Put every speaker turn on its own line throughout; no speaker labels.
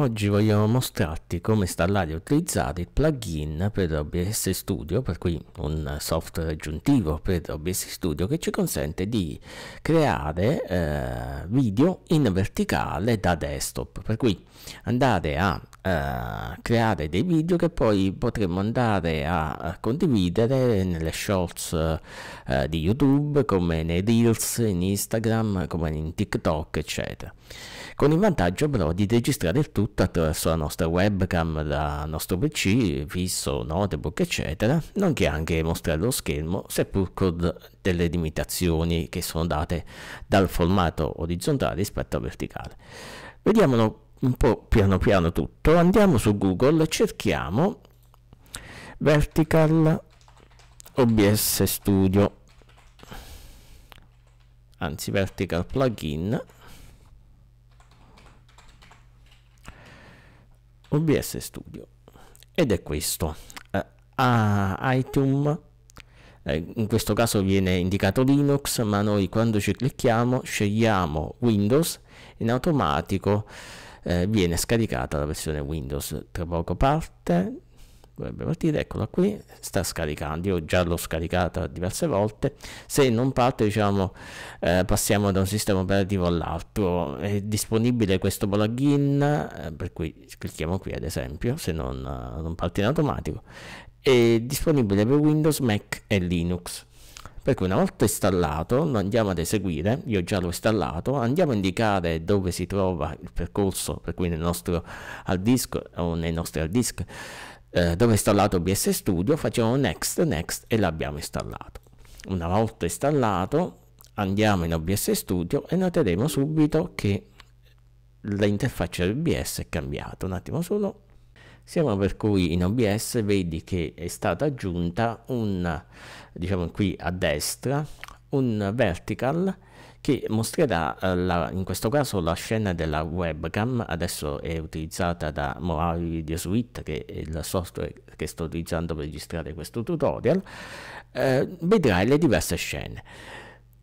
Oggi vogliamo mostrarti come installare e utilizzare il plugin per OBS Studio, per cui un software aggiuntivo per OBS Studio che ci consente di creare eh, video in verticale da desktop, per cui andare a eh, creare dei video che poi potremo andare a condividere nelle shorts eh, di YouTube, come nei Reels, in Instagram, come in TikTok, eccetera. Con il vantaggio però di registrare il tutto tutto attraverso la nostra webcam da nostro PC, fisso, notebook, eccetera, nonché anche mostrare lo schermo, seppur con delle limitazioni che sono date dal formato orizzontale rispetto al verticale. Vediamolo un po' piano piano tutto, andiamo su Google, cerchiamo Vertical OBS Studio, anzi Vertical Plugin, OBS Studio ed è questo eh, ah, iTunes eh, in questo caso viene indicato Linux ma noi quando ci clicchiamo scegliamo Windows in automatico eh, viene scaricata la versione Windows tra poco parte dovrebbe partire, eccola qui, sta scaricando, io già l'ho scaricata diverse volte, se non parte diciamo eh, passiamo da un sistema operativo all'altro, è disponibile questo plugin, eh, per cui clicchiamo qui ad esempio, se non, eh, non parte in automatico, è disponibile per Windows, Mac e Linux. Per cui una volta installato lo andiamo ad eseguire, io già l'ho installato, andiamo a indicare dove si trova il percorso, per cui nel nostro hard disk o nei nostri hard disk eh, dove è installato OBS Studio, facciamo next, next e l'abbiamo installato. Una volta installato andiamo in OBS Studio e noteremo subito che l'interfaccia di OBS è cambiata. Un attimo solo. Siamo per cui in OBS vedi che è stata aggiunta una, diciamo qui a destra, un vertical che mostrerà eh, la, in questo caso la scena della webcam adesso è utilizzata da Moari Video Suite che è il software che sto utilizzando per registrare questo tutorial eh, vedrai le diverse scene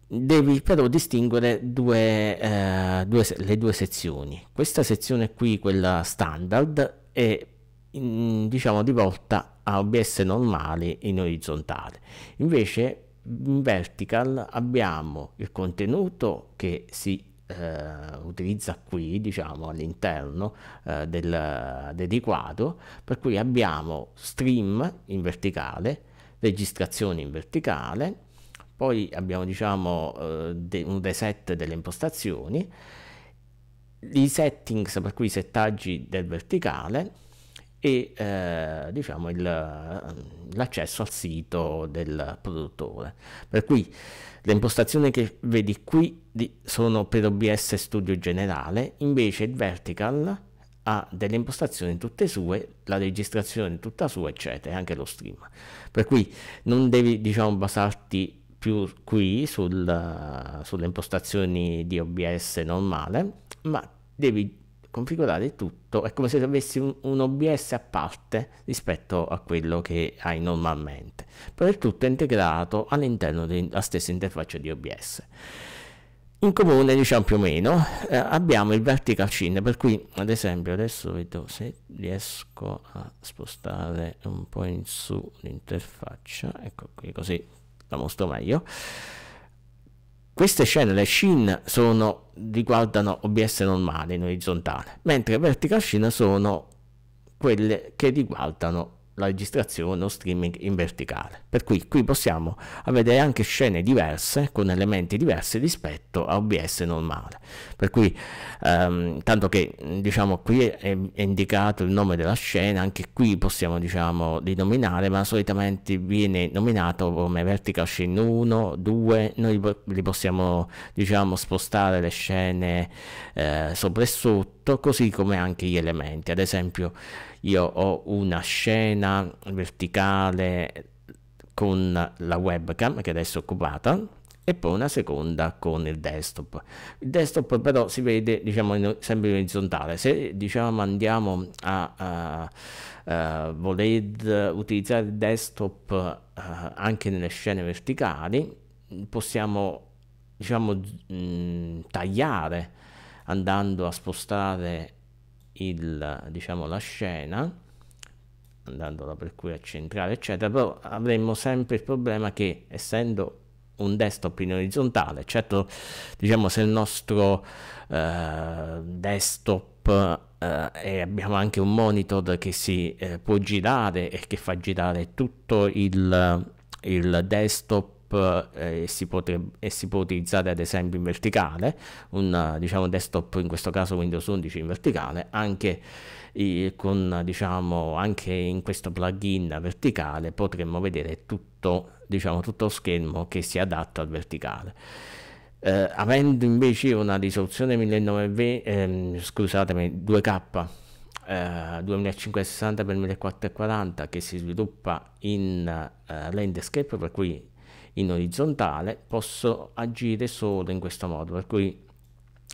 devi però distinguere due, eh, due, le due sezioni questa sezione qui quella standard è in, mm, diciamo di volta a OBS normali in orizzontale invece in vertical abbiamo il contenuto che si eh, utilizza qui diciamo all'interno eh, del, del quadro per cui abbiamo stream in verticale registrazione in verticale poi abbiamo diciamo eh, de un reset delle impostazioni i settings per cui i settaggi del verticale e eh, diciamo il, eh, l'accesso al sito del produttore. Per cui le impostazioni che vedi qui di, sono per OBS Studio generale, invece il vertical ha delle impostazioni tutte sue, la registrazione tutta sua, eccetera, anche lo stream. Per cui non devi diciamo basarti più qui sul, sulle impostazioni di OBS normale, ma devi configurare tutto è come se avessi un, un, OBS a parte rispetto a quello che hai normalmente però il tutto è integrato all'interno della stessa interfaccia di OBS in comune diciamo più o meno eh, abbiamo il vertical scene per cui ad esempio adesso vedo se riesco a spostare un po' in su l'interfaccia ecco qui così la mostro meglio queste scene, le shin, sono, riguardano OBS normale in orizzontale, mentre vertical shin sono quelle che riguardano la registrazione o streaming in verticale. Per cui qui possiamo vedere anche scene diverse con elementi diversi rispetto a OBS normale. Per cui ehm, tanto che diciamo qui è, è, indicato il nome della scena, anche qui possiamo diciamo rinominare, ma solitamente viene nominato come vertical scene 1, 2, noi li possiamo diciamo spostare le scene eh, sopra e sotto tutto, così come anche gli elementi. Ad esempio, io ho una scena verticale con la webcam che adesso è occupata e poi una seconda con il desktop. Il desktop però si vede diciamo in, sempre in orizzontale. Se diciamo andiamo a, a uh, voler utilizzare il desktop uh, anche nelle scene verticali, possiamo diciamo mh, mm, tagliare andando a spostare il, diciamo, la scena andandola per cui a centrale, eccetera però avremmo sempre il problema che essendo un desktop in orizzontale certo diciamo se il nostro eh, desktop eh, e abbiamo anche un monitor che si eh, può girare e che fa girare tutto il, il desktop eh, e, si potrebbe, e, si può utilizzare ad esempio in verticale, un diciamo, desktop in questo caso Windows 11 in verticale, anche, eh, con, diciamo, anche in questo plugin verticale potremmo vedere tutto, diciamo, tutto lo schermo che si adatta al verticale. Eh, avendo invece una risoluzione 1920, ehm, scusatemi, 2K Uh, 2560x1440 che si sviluppa in uh, landscape per cui in orizzontale posso agire solo in questo modo, per cui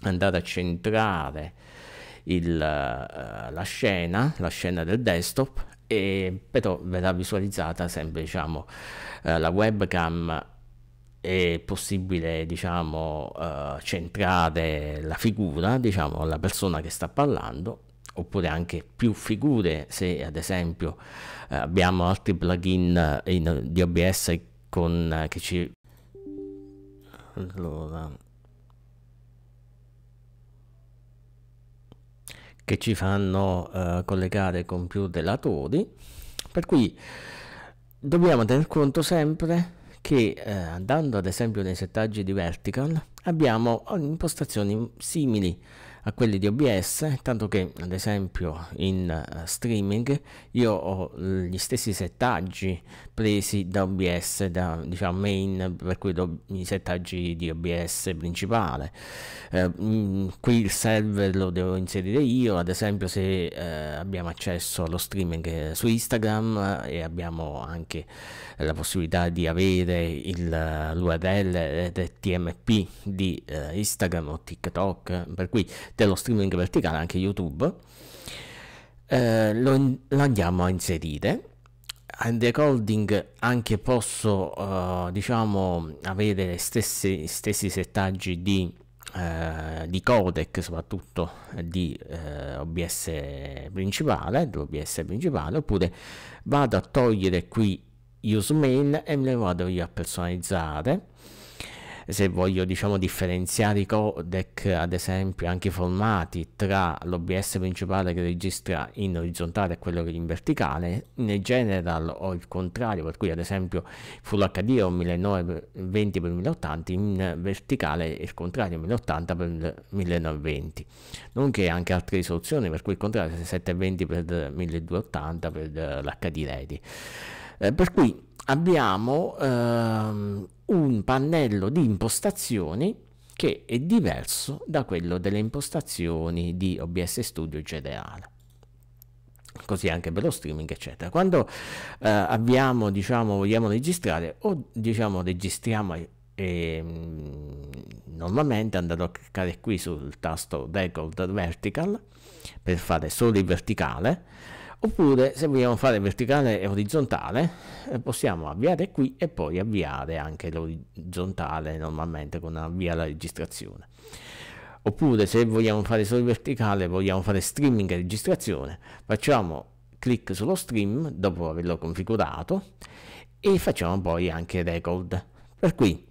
andare a centrare il, uh, la scena, la scena del desktop, e però verrà visualizzata sempre diciamo, uh, la webcam è possibile diciamo uh, centrare la figura diciamo la persona che sta parlando oppure anche più figure se ad esempio eh, abbiamo altri plugin in, di OBS con, eh, che ci... Allora... Che ci fanno uh, collegare con più relatori, per cui dobbiamo tener conto sempre che eh, andando ad esempio nei settaggi di vertical abbiamo impostazioni simili a quelli di OBS, tanto che ad esempio in uh, streaming io ho eh, gli stessi settaggi presi da OBS, da diciamo main, per cui do, i settaggi di OBS principale. Eh, mh, mm, qui il server lo devo inserire io, ad esempio se eh, abbiamo accesso allo streaming eh, su Instagram e abbiamo anche la possibilità di avere l'URL tmp di eh, Instagram o TikTok, per cui dello streaming verticale, anche YouTube, eh, lo, lo, andiamo a inserire. And recording anche posso eh, diciamo avere stessi, stessi settaggi di, eh, di codec soprattutto di eh, OBS principale dell'OBS principale oppure vado a togliere qui use mail e me ne vado io a personalizzare se voglio diciamo differenziare i codec ad esempio anche i formati tra l'OBS principale che registra in orizzontale e quello che in verticale nel general ho il contrario per cui ad esempio Full HD ho 1920x1080 in verticale è il contrario 1080x1920 nonché anche altre risoluzioni per cui il contrario è 720x1280 per l'HD Ready eh, per cui abbiamo ehm, un pannello di impostazioni che è diverso da quello delle impostazioni di OBS Studio generale così anche per lo streaming eccetera quando eh, abbiamo diciamo vogliamo registrare o diciamo registriamo e, ehm, normalmente andando a cliccare qui sul tasto record vertical per fare solo il verticale oppure se vogliamo fare verticale e orizzontale eh, possiamo avviare qui e poi avviare anche l'orizzontale normalmente con avvia la registrazione oppure se vogliamo fare solo verticale vogliamo fare streaming e registrazione facciamo clic sullo stream dopo averlo configurato e facciamo poi anche record per cui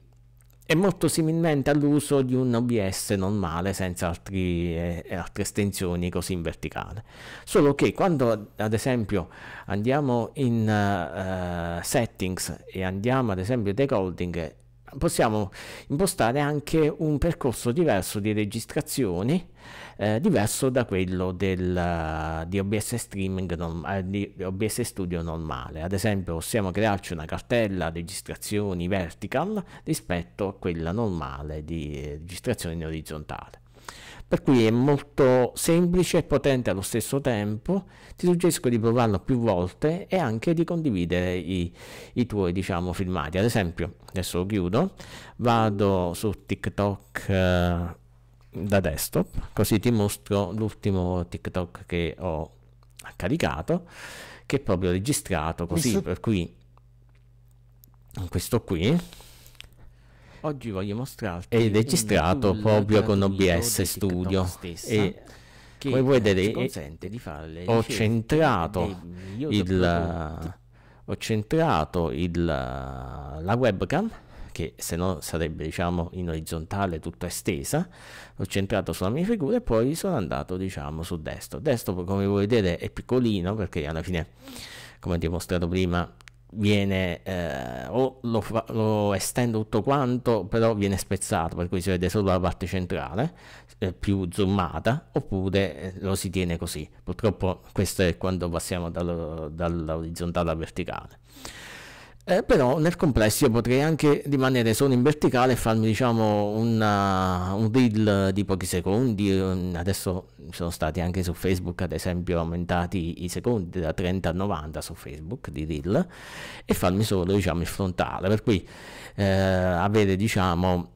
è molto similmente all'uso di un OBS normale senza altri, eh, altre estensioni così in verticale. Solo che quando ad esempio andiamo in uh, settings e andiamo ad esempio decoding possiamo impostare anche un percorso diverso di registrazioni eh, diverso da quello del, eh, di, OBS streaming non, eh, di OBS Studio normale ad esempio possiamo crearci una cartella registrazioni vertical rispetto a quella normale di eh, registrazione orizzontale per cui è molto semplice e potente allo stesso tempo, ti suggerisco di provarlo più volte e anche di condividere i, i tuoi diciamo, filmati, ad esempio adesso lo chiudo, vado su TikTok eh, da desktop, così ti mostro l'ultimo TikTok che ho caricato, che è proprio registrato così, per cui questo qui Oggi voglio mostrarti è registrato proprio con OBS Studio e come puoi vedere eh, ho centrato il ho centrato il, la webcam che se no sarebbe diciamo in orizzontale tutta estesa ho centrato sulla mia figura e poi sono andato diciamo su destro desktop come voi vedete è piccolino perché alla fine come ho dimostrato prima viene eh, o lo, fa, lo, estendo tutto quanto però viene spezzato per cui si vede solo la parte centrale eh, più zoomata oppure eh, lo si tiene così purtroppo questo è quando passiamo dall'orizzontale dall alla verticale eh, però nel complesso io potrei anche rimanere solo in verticale e farmi diciamo una, un reel di pochi secondi mm, adesso sono stati anche su facebook ad esempio aumentati i secondi da 30 a 90 su facebook di reel e farmi solo diciamo il frontale per cui eh, avere diciamo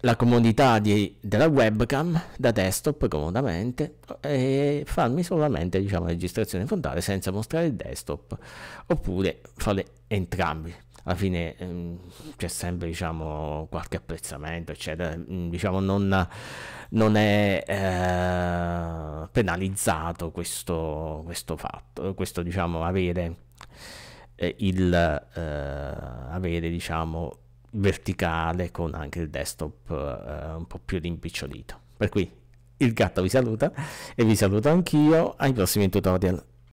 la comodità di, della webcam da desktop comodamente e farmi solamente diciamo registrazione frontale senza mostrare il desktop oppure fare entrambi alla fine ehm, c'è sempre diciamo qualche apprezzamento eccetera mm, diciamo non, non è eh, penalizzato questo, questo fatto questo diciamo avere eh, il eh, avere diciamo verticale con anche il desktop eh, un po' più rimpicciolito. Per cui il gatto vi saluta e vi saluto anch'io ai prossimi tutorial.